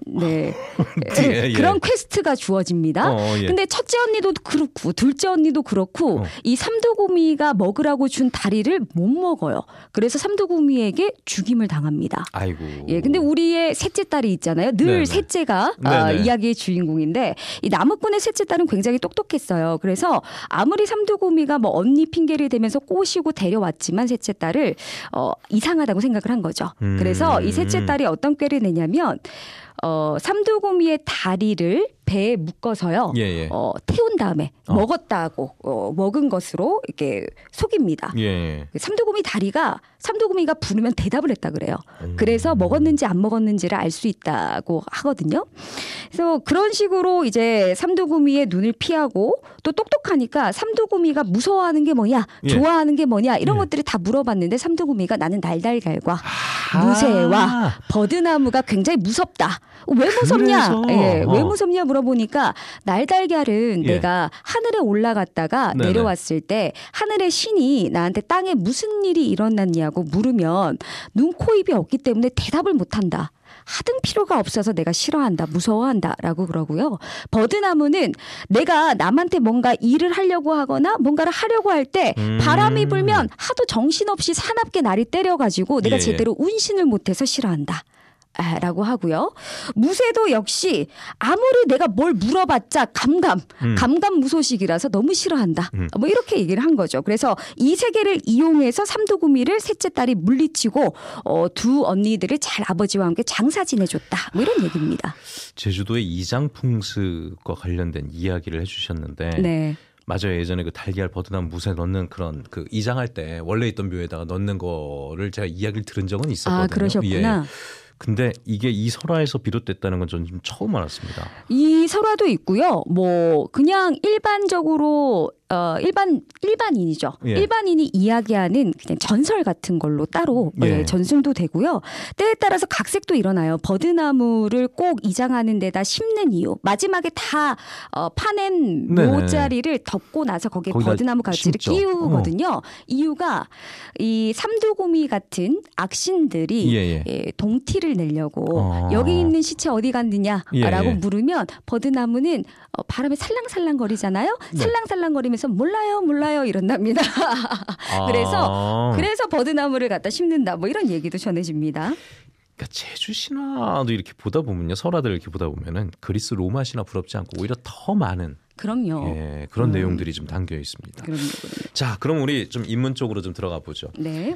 네. 예, 예. 그런 퀘스트가 주어집니다. 어, 예. 근데 첫째 언니도 그렇고 둘째 언니도 그렇고 어. 이 삼두구미가 먹으라고 준 다리를 못 먹어요. 그래서 삼두구미에게 죽임을 당합니다. 아이고. 예, 근데 우리의 셋째 딸이 있잖아요. 늘 네네. 셋째가 아, 이야기의 주인공인데 이 나무꾼의 셋째 딸은 굉장히 똑똑했어요. 그래서 아무리 삼두구미가 뭐 언니 핑계를 대면서 꼬시고 데려왔지만 셋째 딸을 어, 이상하다고 생각을 한 거죠. 음. 그래서 이 셋째 딸이 어떤 꾀를 내냐면 어, 삼두고미의 다리를 배에 묶어서요. 예, 예. 어, 태운 다음에 어. 먹었다고 어, 먹은 것으로 이렇게 속입니다. 예, 예. 그 삼두고미 다리가 삼두고미가 부르면 대답을 했다 그래요. 음. 그래서 먹었는지 안 먹었는지를 알 수 있다고 하거든요. 그래서 그런 식으로 이제 삼두고미의 눈을 피하고 또 똑똑하니까 삼두고미가 무서워하는 게 뭐냐, 예. 좋아하는 게 뭐냐 이런 예. 것들을다 물어봤는데 삼두고미가 나는 날달걀과 아. 무쇠와 버드나무가 굉장히 무섭다. 어, 왜 무섭냐? 예, 어. 왜 무섭냐 물어보니까 날달걀은 예. 내가 하늘에 올라갔다가 네네. 네. 내려왔을 때 하늘의 신이 나한테 땅에 무슨 일이 일어났냐고 물으면 눈, 코, 입이 없기 때문에 대답을 못 한다. 하등 필요가 없어서 내가 싫어한다, 무서워한다, 라고 그러고요. 버드나무는 내가 남한테 뭔가 일을 하려고 하거나 뭔가를 하려고 할때 음... 바람이 불면 하도 정신없이 사납게 날이 때려가지고 내가 예. 예. 제대로 운신을 못해서 싫어한다. 라고 하고요. 무쇠도 역시 아무리 내가 뭘 물어봤자 감감, 음. 감감 무소식이라서 너무 싫어한다. 음. 뭐 이렇게 얘기를 한 거죠. 그래서 이 세계를 이용해서 삼두구미를 셋째 딸이 물리치고 어, 두 언니들을 잘 아버지와 함께 장사 지내줬다. 뭐 이런 얘기입니다. 제주도의 이장풍스과 관련된 이야기를 해주셨는데 네. 맞아요. 예전에 그 달걀 버드나무 무쇠 넣는 그런 그 이장할 때 원래 있던 묘에다가 넣는 거를 제가 이야기를 들은 적은 있었거든요. 아, 그러셨구나. 예. 예. 근데 이게 이 설화에서 비롯됐다는 건 저는 처음 알았습니다. 이 설화도 있고요. 뭐 그냥 일반적으로 어, 일반 일반인이죠. 예. 일반인이 이야기하는 그냥 전설 같은 걸로 따로 음, 예. 예, 전승도 되고요. 때에 따라서 각색도 일어나요. 버드나무를 꼭 이장하는 데다 심는 이유. 마지막에 다 어, 파낸 네 모자리를 덮고 나서 거기에 버드나무 가지를 심죠. 끼우거든요. 어. 이유가 이 삼두고미 같은 악신들이 예, 예. 예 동티를 내려고 어. 여기 있는 시체 어디 갔느냐라고 예, 예. 물으면 버드나무는 어, 바람에 살랑살랑거리잖아요. 네. 살랑살랑거리면서 그래서 몰라요, 몰라요 이런답니다. 아. 그래서 그래서 버드나무를 갖다 심는다. 뭐 이런 얘기도 전해집니다. 그러니까 제주 신화도 이렇게 보다 보면요, 설화들 이렇게 보다 보면은 그리스 로마 신화 부럽지 않고 오히려 더 많은 그럼요. 예, 그런 음. 내용들이 좀 담겨 있습니다. 그럼요. 자, 그럼 우리 좀 인문 쪽으로 좀 들어가 보죠. 네.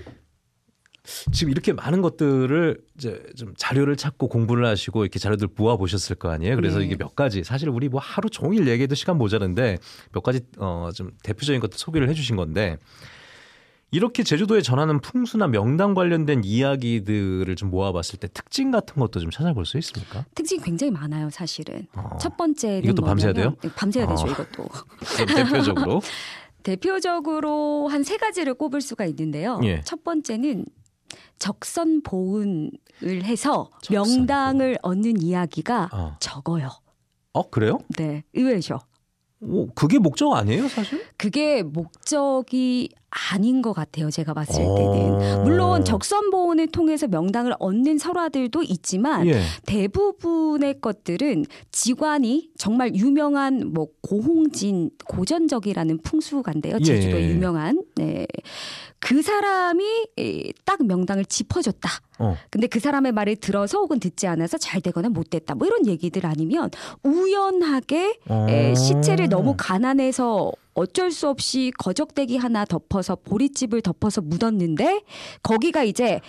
지금 이렇게 많은 것들을 이제 좀 자료를 찾고 공부를 하시고 이렇게 자료들 모아 보셨을 거 아니에요. 그래서 네. 이게 몇 가지 사실 우리 뭐 하루 종일 얘기해도 시간 모자는데몇 가지 어좀 대표적인 것들 소개를 해주신 건데 이렇게 제주도에 전하는 풍수나 명당 관련된 이야기들을 좀 모아봤을 때 특징 같은 것도 좀 찾아볼 수 있습니까? 특징 굉장히 많아요, 사실은. 어. 첫 번째 이것도 밤새야 돼요? 네, 밤새야 어. 되죠, 이것도. 대표적으로. 대표적으로 한 세 가지를 꼽을 수가 있는데요. 예. 첫 번째는 적선 보은을 해서 적선 명당을 보은. 얻는 이야기가 어. 적어요. 어 그래요? 네 의외죠. 오, 그게 목적 아니에요, 사실? 그게 목적이 아닌 것 같아요, 제가 봤을 어. 때는. 물론 적선보온을 통해서 명당을 얻는 설화들도 있지만 예. 대부분의 것들은 지관이 정말 유명한 뭐 고홍진 고전적이라는 풍수가데요 제주도 예. 유명한 네. 그 사람이 딱 명당을 짚어줬다. 어. 근데 그 사람의 말을 들어서 혹은 듣지 않아서 잘 되거나 못 됐다. 뭐 이런 얘기들 아니면 우연하게 어. 시체를 너무 가난해서 어쩔 수 없이 거적대기 하나 덮어서 보릿집을 덮어서 묻었는데 거기가 이제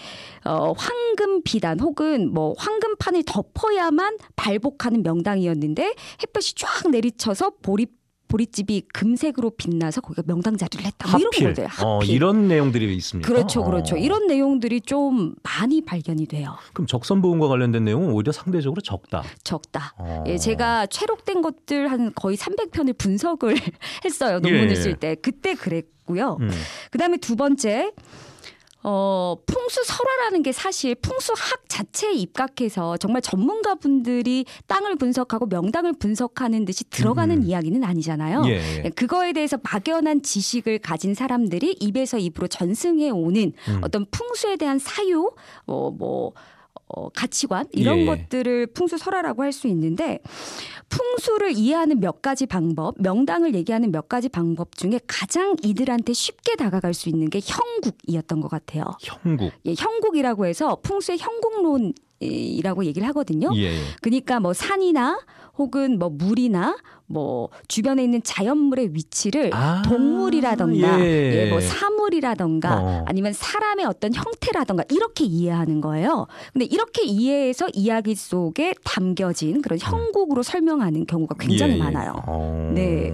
어, 황금 비단 혹은 뭐 황금판을 덮어야만 발복하는 명당이었는데 햇볕이 쫙 내리쳐서 보릿 보릿집이 금색으로 빛나서 거기가 명당 자리를 했다. 뭐 이런 거예요. 어, 이런 내용들이 있습니다. 그렇죠, 그렇죠. 어. 이런 내용들이 좀 많이 발견이 돼요. 그럼 적선 보험과 관련된 내용은 오히려 상대적으로 적다. 적다. 어. 예, 제가 최록된 것들 한 거의 300편을 분석을 했어요. 논문을 예. 예. 쓸때 그때 그랬고요. 음. 그다음에 두 번째. 어, 풍수설화라는 게 사실 풍수학 자체에 입각해서 정말 전문가분들이 땅을 분석하고 명당을 분석하는 듯이 들어가는 음. 이야기는 아니잖아요. 예. 예, 그거에 대해서 막연한 지식을 가진 사람들이 입에서 입으로 전승해 오는 음. 어떤 풍수에 대한 사유, 어, 뭐, 어, 가치관 이런 예. 예. 것들을 풍수설화라고 할 수 있는데 풍수를 이해하는 몇 가지 방법, 명당을 얘기하는 몇 가지 방법 중에 가장 이들한테 쉽게 다가갈 수 있는 게 형국이었던 것 같아요. 형국. 예, 형국이라고 해서 풍수의 형국론 이라고 얘기를 하거든요. 예, 예. 그러니까 뭐 산이나 혹은 뭐 물이나 뭐 주변에 있는 자연물의 위치를 아~ 동물이라던가 예. 예. 뭐 사물이라던가 어. 아니면 사람의 어떤 형태라던가 이렇게 이해하는 거예요. 근데 이렇게 이해해서 이야기 속에 담겨진 그런 음. 형국으로 설명하는 경우가 굉장히 예. 많아요. 어. 네.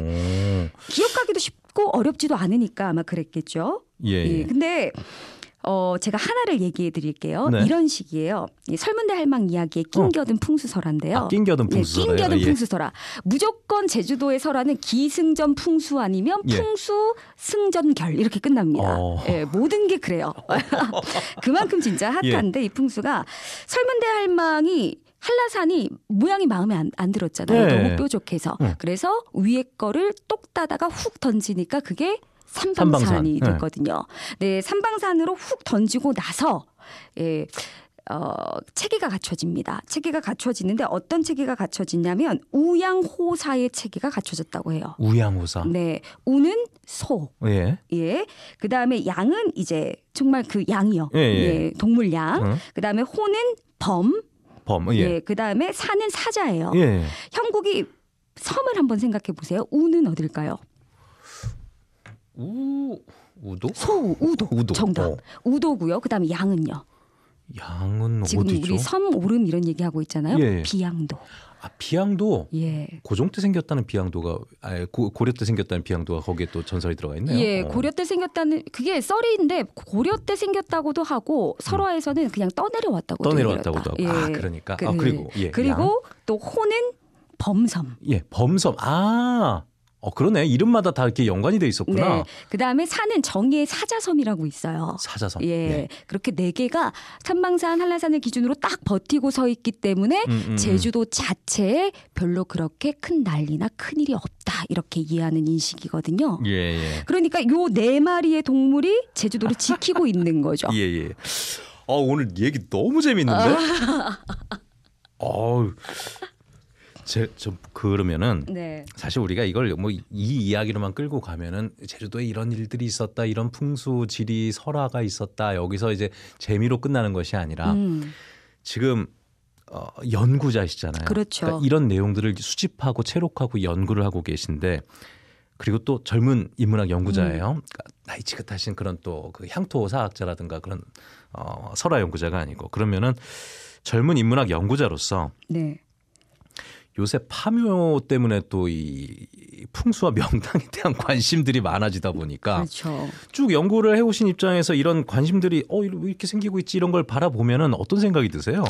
기억하기도 쉽고 어렵지도 않으니까 아마 그랬겠죠. 예. 예. 예. 근데 어, 제가 하나를 얘기해 드릴게요. 네. 이런 식이에요. 설문대 할망 이야기에 어. 낑겨든 어. 풍수설한데요. 아, 낑겨든 네, 풍수설. 예, 낑겨든 예. 풍수설아. 무조건 제주도의 설화는 기승전 풍수 아니면 예. 풍수 예. 승전결 이렇게 끝납니다. 어. 예, 모든 게 그래요. 그만큼 진짜 핫한데 예. 이 풍수가 설문대 할망이 한라산이 모양이 마음에 안, 안 들었잖아요. 네. 너무 뾰족해서. 네. 그래서 위에 거를 똑 따다가 훅 던지니까 그게 삼방산이 삼방산. 네. 됐거든요. 네. 네, 삼방산으로 훅 던지고 나서 예. 어, 체계가 갖춰집니다. 체계가 갖춰지는데 어떤 체계가 갖춰지냐면 우양호사의 체계가 갖춰졌다고 해요. 우양호사. 네. 우는 소. 예. 예. 그다음에 양은 이제 정말 그 양이요. 예. 예. 예 동물 양. 어? 그다음에 호는 범. 범. 예. 예. 그다음에 사는 사자예요. 예. 형국이 섬을 한번 생각해 보세요. 우는 어딜까요? 우 우도? 소 우도. 우도. 정답. 어. 우도고요. 그다음에 양은요. 양은 지금 어디죠? 우리 섬 오름 이런 얘기하고 있잖아요. 예, 예. 비양도. 아 비양도. 예. 고종 때 생겼다는 비양도가 아 고, 고려 때 생겼다는 비양도가 거기에 또 전설이 들어가 있네요. 예, 어. 고려 때 생겼다는 그게 썰이인데 고려 때 생겼다고도 하고 설화에서는 그냥 떠내려왔다고 떠내려왔다고도 하고. 아, 예. 아 그러니까. 그, 아 그리고 예. 그리고 양. 또 호는 범섬. 예, 범섬. 아. 어 그러네 이름마다 다 이렇게 연관이 돼 있었구나. 네. 그 다음에 산은 정의의 사자섬이라고 있어요. 사자섬. 예. 네. 그렇게 네 개가 산망산, 한라산을 기준으로 딱 버티고 서 있기 때문에 음, 음, 음. 제주도 자체에 별로 그렇게 큰 난리나 큰 일이 없다 이렇게 이해하는 인식이거든요. 예. 예. 그러니까 요 네 마리의 동물이 제주도를 지키고 있는 거죠. 예 예. 아 오늘 얘기 너무 재밌는데. 아. 어, 제, 저 그러면은 네. 사실 우리가 이걸 뭐 이 이야기로만 끌고 가면은 제주도에 이런 일들이 있었다, 이런 풍수 지리 설화가 있었다. 여기서 이제 재미로 끝나는 것이 아니라 음. 지금 어, 연구자시잖아요. 그렇죠. 그러니까 이런 내용들을 수집하고 체록하고 연구를 하고 계신데 그리고 또 젊은 인문학 연구자예요. 음. 그러니까 나이 지긋하신 그런 또 그 향토 사학자라든가 그런 어, 설화 연구자가 아니고 그러면은 젊은 인문학 연구자로서 네. 요새 파묘 때문에 또 이 풍수와 명당에 대한 관심들이 많아지다 보니까 그렇죠. 쭉 연구를 해오신 입장에서 이런 관심들이 어 이렇게 생기고 있지 이런 걸 바라보면은 어떤 생각이 드세요?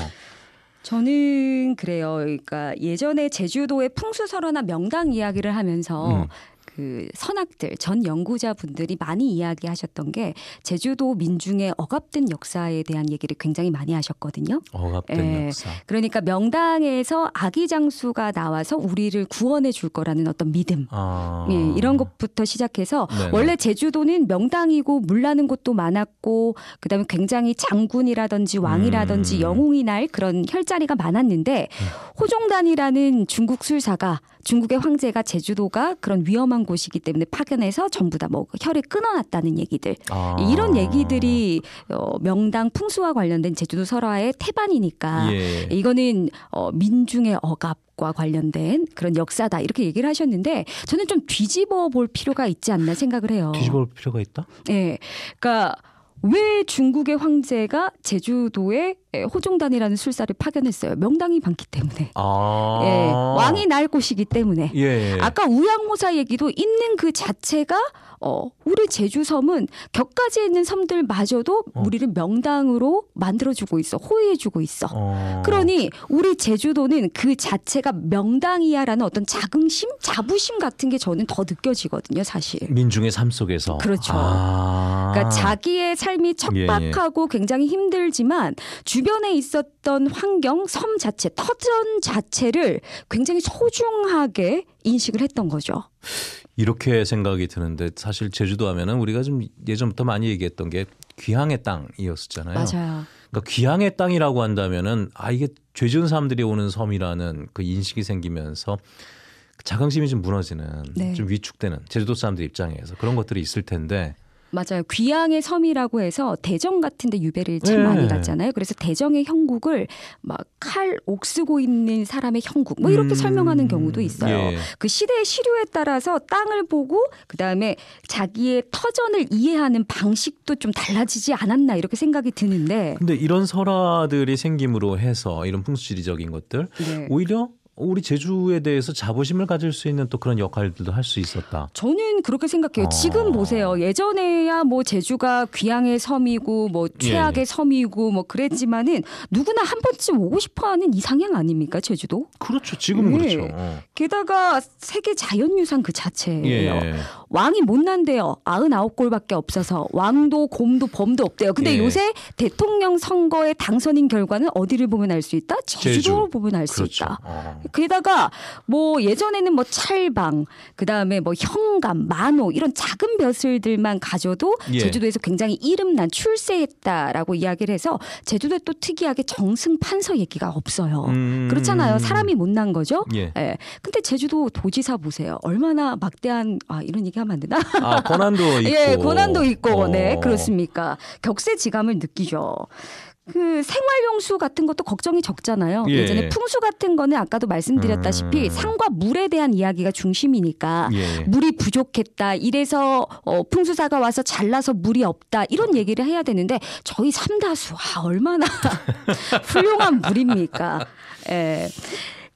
저는 그래요. 그러니까 예전에 제주도의 풍수설화나 명당 이야기를 하면서 음. 그선악들전 연구자분들이 많이 이야기하셨던 게 제주도 민중의 억압된 역사에 대한 얘기를 굉장히 많이 하셨거든요. 억압된 예, 역사. 그러니까 명당에서 아기 장수가 나와서 우리를 구원해 줄 거라는 어떤 믿음. 아... 예, 이런 것부터 시작해서 네네. 원래 제주도는 명당이고 물나는 곳도 많았고 그다음에 굉장히 장군이라든지 왕이라든지 음... 영웅이 날 그런 혈자리가 많았는데 음. 호종단이라는 중국 술사가 중국의 황제가 제주도가 그런 위험한 곳이기 때문에 파견해서 전부 다뭐 혈액 끊어놨다는 얘기들 아. 이런 얘기들이 어, 명당 풍수와 관련된 제주도 설화의 태반이니까 예. 이거는 어, 민중의 억압 과 관련된 그런 역사다 이렇게 얘기를 하셨는데 저는 좀 뒤집어 볼 필요가 있지 않나 생각을 해요. 뒤집어 볼 필요가 있다? 네, 그러니까 왜 중국의 황제가 제주도에 예, 호종단이라는 술사를 파견했어요. 명당이 많기 때문에. 아~ 예, 왕이 날 곳이기 때문에. 예. 예. 아까 우양모사 얘기도 있는 그 자체가 어, 우리 제주섬은 격가지에 있는 섬들마저도 어. 우리를 명당으로 만들어주고 있어. 호의해주고 있어. 어. 그러니 우리 제주도는 그 자체가 명당이야라는 어떤 자긍심, 자부심 같은 게 저는 더 느껴지거든요, 사실. 민중의 삶 속에서. 그렇죠. 아~ 그러니까 자기의 삶이 예, 척박하고 예, 굉장히 힘들지만 주 주변에 있었던 환경, 섬 자체, 터전 자체를 굉장히 소중하게 인식을 했던 거죠. 이렇게 생각이 드는데 사실 제주도 하면은 우리가 좀 예전부터 많이 얘기했던 게 귀향의 땅이었었잖아요. 맞아요. 그러니까 귀향의 땅이라고 한다면은 아 이게 죄지은 사람들이 오는 섬이라는 그 인식이 생기면서 자긍심이 좀 무너지는 네. 좀 위축되는 제주도 사람들 입장에서 그런 것들이 있을 텐데 맞아요. 귀양의 섬이라고 해서 대정 같은데 유배를 참 네. 많이 갔잖아요. 그래서 대정의 형국을 막 칼 옥쓰고 있는 사람의 형국 뭐 이렇게 음. 설명하는 경우도 있어요. 예. 그 시대의 시류에 따라서 땅을 보고 그 다음에 자기의 터전을 이해하는 방식도 좀 달라지지 않았나 이렇게 생각이 드는데. 근데 이런 설화들이 생김으로 해서 이런 풍수지리적인 것들 네. 오히려 우리 제주에 대해서 자부심을 가질 수 있는 또 그런 역할들도 할 수 있었다. 저는 그렇게 생각해요. 어. 지금 보세요. 예전에야 뭐 제주가 귀향의 섬이고 뭐 최악의 예. 섬이고 뭐 그랬지만은 누구나 한 번쯤 오고 싶어하는 이상향 아닙니까 제주도? 그렇죠. 지금 예. 네. 그렇죠. 어. 게다가 세계 자연유산 그 자체예요. 예. 예. 왕이 못난대요. 99골밖에 없어서 왕도 곰도 범도 없대요. 근데 예. 요새 대통령 선거의 당선인 결과는 어디를 보면 알 수 있다? 제주도를 제주. 보면 알수 그렇죠. 있다. 어. 게다가 뭐 예전에는 뭐 찰방, 그다음에 뭐 형감, 만호 이런 작은 벼슬들만 가져도 예. 제주도에서 굉장히 이름난 출세했다라고 이야기를 해서 제주도에 또 특이하게 정승 판서 얘기가 없어요. 음... 그렇잖아요. 사람이 못난 거죠. 예. 예. 근데 제주도 도지사 보세요. 얼마나 막대한 아 이런 얘기 하면 안 되나? 아, 고난도 예, 있고. 예, 고난도 있고. 어. 네, 그렇습니까. 격세지감을 느끼죠. 그 생활용수 같은 것도 걱정이 적잖아요. 예. 전에 풍수 같은 거는 아까도 말씀드렸다시피 음. 상과 물에 대한 이야기가 중심이니까 예. 물이 부족했다. 이래서 어, 풍수사가 와서 잘라서 물이 없다. 이런 얘기를 해야 되는데 저희 삼다수 와 아, 얼마나 훌륭한 물입니까. 예.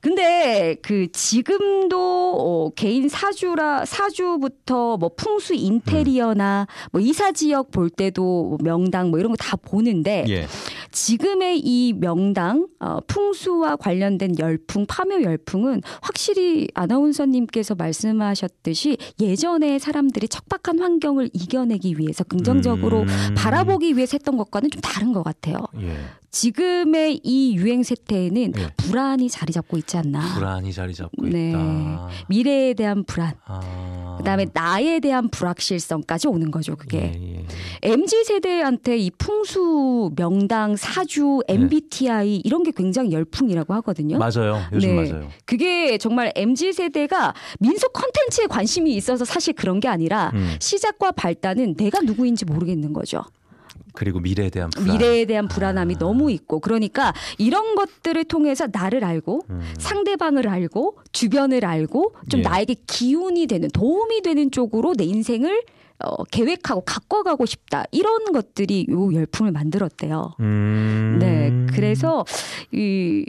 근데 그 지금도 어, 개인 사주라 사주부터 뭐 풍수 인테리어나 음. 뭐 이사 지역 볼 때도 명당 뭐 이런 거 다 보는데 예. 지금의 이 명당 어, 풍수와 관련된 열풍 파묘 열풍은 확실히 아나운서님께서 말씀하셨듯이 예전에 사람들이 척박한 환경을 이겨내기 위해서 긍정적으로 음. 바라보기 위해서 했던 것과는 좀 다른 것 같아요. 예. 지금의 이 유행 세태에는 네. 불안이 자리 잡고 있지 않나. 불안이 자리 잡고 네. 있다. 미래에 대한 불안. 아... 그다음에 나에 대한 불확실성까지 오는 거죠. 그게 예, 예. mz 세대한테 이 풍수 명당 사주 mbti 네. 예. 이런 게 굉장히 열풍이라고 하거든요. 맞아요. 요즘 네. 맞아요. 그게 정말 mz 세대가 민속 컨텐츠에 관심이 있어서 사실 그런 게 아니라 음. 시작과 발단은 내가 누구인지 모르겠는 거죠. 그리고 미래에 대한 불안. 미래에 대한 아. 불안함이 아. 너무 있고 그러니까 이런 것들을 통해서 나를 알고 음. 상대방을 알고 주변을 알고 좀 예. 나에게 기운이 되는 도움이 되는 쪽으로 내 인생을 어, 계획하고 가꿔가고 싶다 이런 것들이 요 열풍을 만들었대요. 음... 네, 그래서 이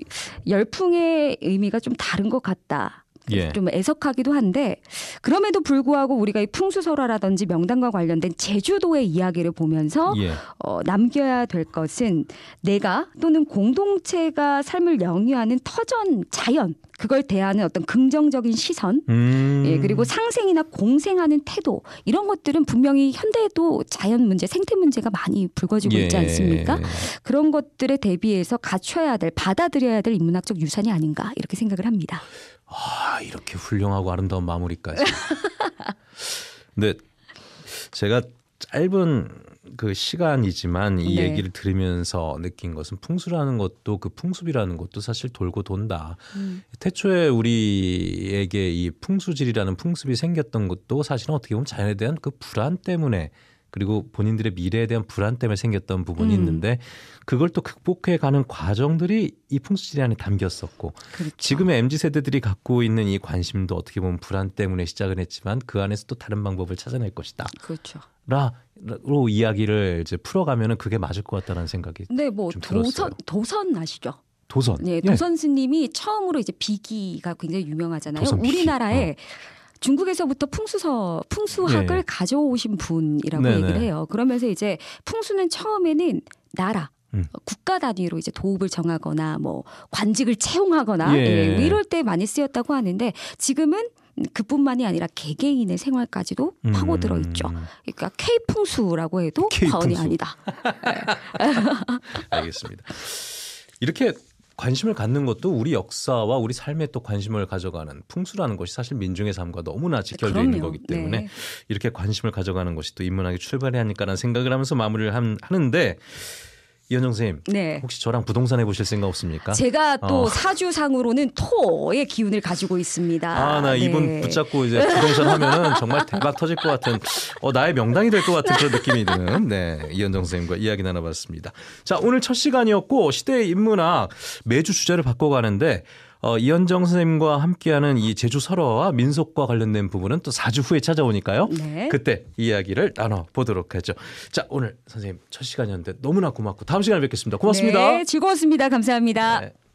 열풍의 의미가 좀 다른 것 같다. 예. 좀 애석하기도 한데 그럼에도 불구하고 우리가 이 풍수설화라든지 명당과 관련된 제주도의 이야기를 보면서 예. 어, 남겨야 될 것은 내가 또는 공동체가 삶을 영위하는 터전 자연 그걸 대하는 어떤 긍정적인 시선 음... 예, 그리고 상생이나 공생하는 태도 이런 것들은 분명히 현대에도 자연 문제 생태 문제가 많이 불거지고 예... 있지 않습니까 그런 것들에 대비해서 갖춰야 될 받아들여야 될 인문학적 유산이 아닌가 이렇게 생각을 합니다 아 이렇게 훌륭하고 아름다운 마무리까지. 근데 제가 짧은 그 시간이지만 이 네. 얘기를 들으면서 느낀 것은 풍수라는 것도 그 풍습이라는 것도 사실 돌고 돈다. 음. 태초에 우리에게 이 풍수질이라는 풍습이 생겼던 것도 사실은 어떻게 보면 자연에 대한 그 불안 때문에 그리고 본인들의 미래에 대한 불안 때문에 생겼던 부분이 음. 있는데 그걸 또 극복해 가는 과정들이 이 풍수지리 안에 담겼었고 그렇죠. 지금의 MZ 세대들이 갖고 있는 이 관심도 어떻게 보면 불안 때문에 시작은 했지만 그 안에서 또 다른 방법을 찾아낼 것이다. 그렇죠. 라로 이야기를 이제 풀어가면은 그게 맞을 것 같다는 생각이 네, 뭐좀 도선 들었어요. 도선 아시죠? 도선. 네, 예. 도선 스님이 처음으로 이제 비기가 굉장히 유명하잖아요. 우리나라에 어. 중국에서부터 풍수서 풍수학을 예. 가져오신 분이라고 네네. 얘기를 네. 해요. 그러면서 이제 풍수는 처음에는 나라 음. 국가 단위로 이제 도읍을 정하거나 뭐 관직을 채용하거나 예. 예, 뭐 이럴 때 많이 쓰였다고 하는데 지금은 그뿐만이 아니라 개개인의 생활까지도 음. 파고들어 있죠. 그러니까 K 풍수라고 해도 K풍수. 과언이 아니다. 알겠습니다. 이렇게 관심을 갖는 것도 우리 역사와 우리 삶에 또 관심을 가져가는 풍수라는 것이 사실 민중의 삶과 너무나 직결되어 있는 거기 때문에 네. 이렇게 관심을 가져가는 것이 또 인문학의 출발이 하니까라는 생각을 하면서 마무리를 한, 하는데 이현정 선생님, 네. 혹시 저랑 부동산 해보실 생각 없습니까? 제가 또 어. 사주상으로는 토의 기운을 가지고 있습니다. 아, 나 네. 이분 붙잡고 이제 부동산 하면은 정말 대박 터질 것 같은, 어, 나의 명당이 될 것 같은 그런 느낌이 드는, 네, 이현정 선생님과 이야기 나눠봤습니다. 자, 오늘 첫 시간이었고, 시대의 인문학 매주 주제를 바꿔가는데, 어, 이현정 선생님과 함께하는 이 제주 설화와 민속과 관련된 부분은 또 4주 후에 찾아오니까요. 네. 그때 이야기를 나눠보도록 하죠. 자, 오늘 선생님 첫 시간이었는데 너무나 고맙고 다음 시간에 뵙겠습니다. 고맙습니다. 네, 즐거웠습니다. 감사합니다. 네.